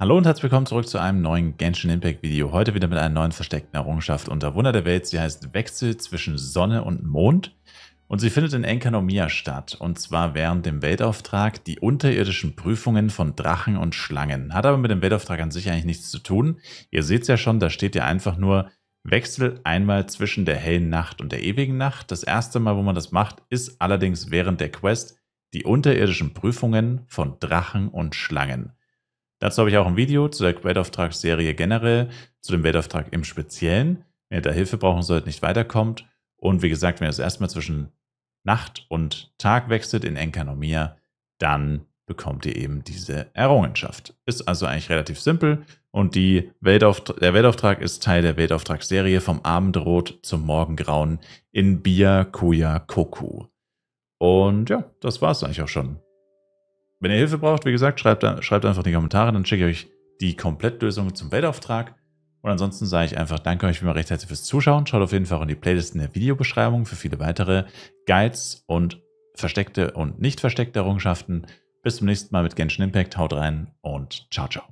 Hallo und herzlich willkommen zurück zu einem neuen Genshin Impact Video. Heute wieder mit einer neuen versteckten Errungenschaft unter Wunder der Welt. Sie heißt Wechsel zwischen Sonne und Mond und sie findet in Enkanomia statt und zwar während dem Weltauftrag die unterirdischen Prüfungen von Drachen und Schlangen. Hat aber mit dem Weltauftrag an sich eigentlich nichts zu tun. Ihr seht es ja schon, da steht ja einfach nur Wechsel einmal zwischen der hellen Nacht und der ewigen Nacht. Das erste Mal, wo man das macht, ist allerdings während der Quest die unterirdischen Prüfungen von Drachen und Schlangen. Dazu habe ich auch ein Video zu der Weltauftragsserie generell, zu dem Weltauftrag im Speziellen. Wenn ihr da Hilfe brauchen solltet, nicht weiterkommt. Und wie gesagt, wenn ihr das erstmal zwischen Nacht und Tag wechselt in Enkanomia, dann bekommt ihr eben diese Errungenschaft. Ist also eigentlich relativ simpel und die Weltauft der Weltauftrag ist Teil der Weltauftragsserie vom Abendrot zum Morgengrauen in Bia Kuya Koku. Und ja, das war es eigentlich auch schon. Wenn ihr Hilfe braucht, wie gesagt, schreibt, schreibt einfach in die Kommentare, dann schicke ich euch die Komplettlösung zum Weltauftrag. Und ansonsten sage ich einfach danke euch wie immer recht herzlich fürs Zuschauen. Schaut auf jeden Fall auch in die Playlist in der Videobeschreibung für viele weitere Guides und versteckte und nicht versteckte Errungenschaften. Bis zum nächsten Mal mit Genshin Impact. Haut rein und ciao, ciao.